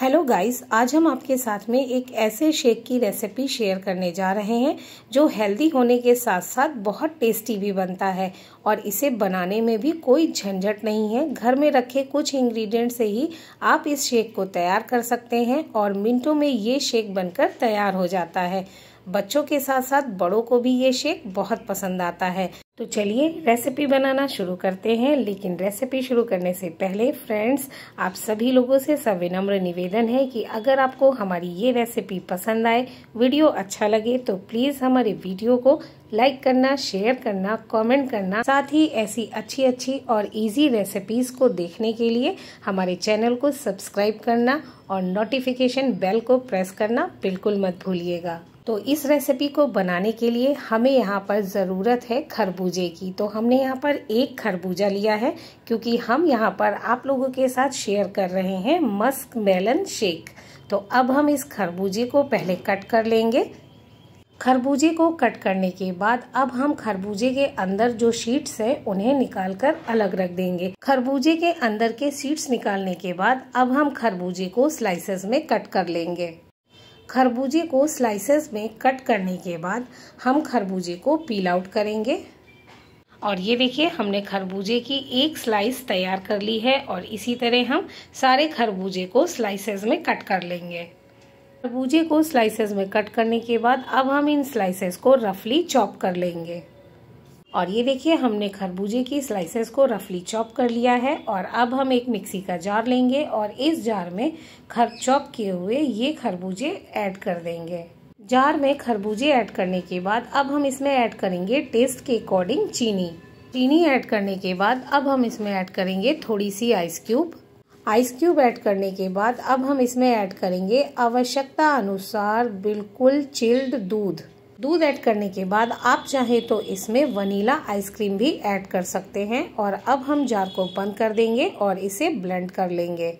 hello guys आज हम आपके साथ में एक ऐसे शेक की रेसिपी शेयर करने जा रहे हैं जो हेल्दी होने के साथ साथ बहुत टेस्टी भी बनता है और इसे बनाने में भी कोई झंझट नहीं है घर में रखे कुछ इंग्रेडिएंट से ही आप इस शेक को तैयार कर सकते हैं और मिनटों में ये शेक बनकर तैयार हो जाता है बच्चों के साथ साथ बड़ों को भी ये शेक बहुत पसंद आता है तो चलिए रेसिपी बनाना शुरू करते हैं लेकिन रेसिपी शुरू करने से पहले फ्रेंड्स आप सभी लोगों से सविनम्र निवेदन है कि अगर आपको हमारी ये रेसिपी पसंद आए वीडियो अच्छा लगे तो प्लीज़ हमारे वीडियो को लाइक करना शेयर करना कमेंट करना साथ ही ऐसी अच्छी अच्छी और इजी रेसिपीज़ को देखने के लिए हमारे चैनल को सब्सक्राइब करना और नोटिफिकेशन बेल को प्रेस करना बिल्कुल मत भूलिएगा तो इस रेसिपी को बनाने के लिए हमें यहाँ पर ज़रूरत है खरबूजे की तो हमने यहाँ पर एक खरबूजा लिया है क्योंकि हम यहाँ पर आप लोगों के साथ शेयर कर रहे हैं मस्क मेलन शेक तो अब हम इस खरबूजे को पहले कट कर लेंगे खरबूजे को कट करने के बाद अब हम खरबूजे के अंदर जो शीट्स हैं उन्हें निकाल कर अलग रख देंगे खरबूजे के अंदर के सीट्स निकालने के बाद अब हम खरबूजे को स्लाइसेस में कट कर लेंगे खरबूजे को स्लाइसेस में कट करने के बाद हम खरबूजे को पील आउट करेंगे और ये देखिए हमने खरबूजे की एक स्लाइस तैयार कर ली है और इसी तरह हम सारे खरबूजे को स्लाइसेस में कट कर लेंगे खरबूजे को स्लाइसेस में कट करने के बाद अब हम इन स्लाइसेस को रफली चॉप कर लेंगे और ये देखिए हमने खरबूजे की स्लाइसेस को रफली चॉप कर लिया है और अब हम एक मिक्सी का जार लेंगे और इस जार में खर चॉप किए हुए ये खरबूजे ऐड कर देंगे जार में खरबूजे ऐड करने के बाद अब हम इसमें ऐड करेंगे टेस्ट के अकॉर्डिंग चीनी चीनी ऐड करने के बाद अब हम इसमें ऐड करेंगे थोड़ी सी ice cube ice cube add करने के बाद अब हम इसमें ऐड करेंगे आवश्यकता अनुसार बिल्कुल चिल्ड दूध दूध ऐड करने के बाद आप चाहें तो इसमें वनीला आइसक्रीम भी ऐड कर सकते हैं और अब हम जार को बंद कर देंगे और इसे ब्लेंड कर लेंगे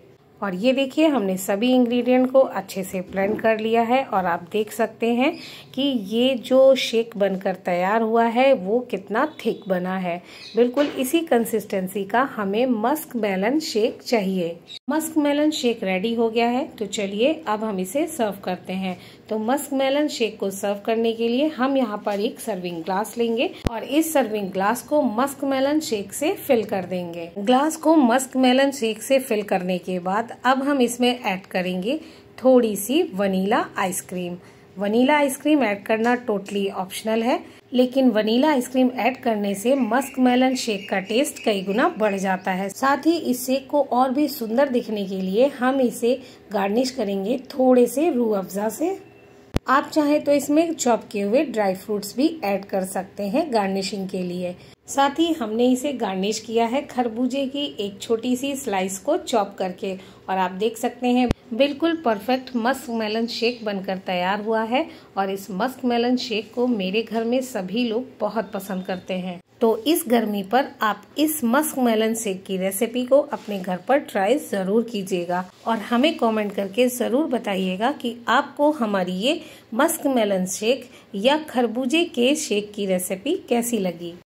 और ये देखिए हमने सभी इंग्रेडिएंट को अच्छे से ब्लेंड कर लिया है और आप देख सकते हैं कि ये जो शेक बनकर तैयार हुआ है वो कितना थिक बना है बिल्कुल इसी कंसिस्टेंसी का हमें मस्क मेलन शेक चाहिए मस्क मेलन शेक रेडी हो गया है तो चलिए अब हम इसे सर्व करते हैं तो मस्क मेलन शेक को सर्व करने के लिए हम यहाँ पर एक सर्विंग ग्लास लेंगे और इस सर्विंग ग्लास को मस्क मेलन शेक से फिल कर देंगे ग्लास को मस्क मेलन शेक से फिल करने के बाद अब हम इसमें ऐड करेंगे थोड़ी सी vanilla ice cream vanilla ice cream add करना टोटली ऑप्शनल है लेकिन वनीला आइसक्रीम ऐड करने से मस्क मेलन शेक का टेस्ट कई गुना बढ़ जाता है साथ ही इस शेक को और भी सुंदर दिखने के लिए हम इसे गार्निश करेंगे थोड़े से रू अफजा से आप चाहे तो इसमें चॉप किए हुए ड्राई फ्रूट्स भी ऐड कर सकते हैं गार्निशिंग के लिए साथ ही हमने इसे गार्निश किया है खरबूजे की एक छोटी सी स्लाइस को चॉप करके और आप देख सकते हैं बिल्कुल परफेक्ट मस्क मेलन शेक बनकर तैयार हुआ है और इस मस्क मेलन शेक को मेरे घर में सभी लोग बहुत पसंद करते हैं तो इस गर्मी पर आप इस मस्क मेलन शेक की रेसिपी को अपने घर पर ट्राई ज़रूर कीजिएगा और हमें कमेंट करके ज़रूर बताइएगा कि आपको हमारी ये मस्क मेलन शेक या खरबूजे के शेक की रेसिपी कैसी लगी